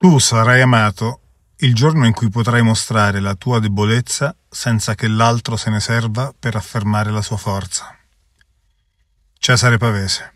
Tu sarai amato il giorno in cui potrai mostrare la tua debolezza senza che l'altro se ne serva per affermare la sua forza. Cesare Pavese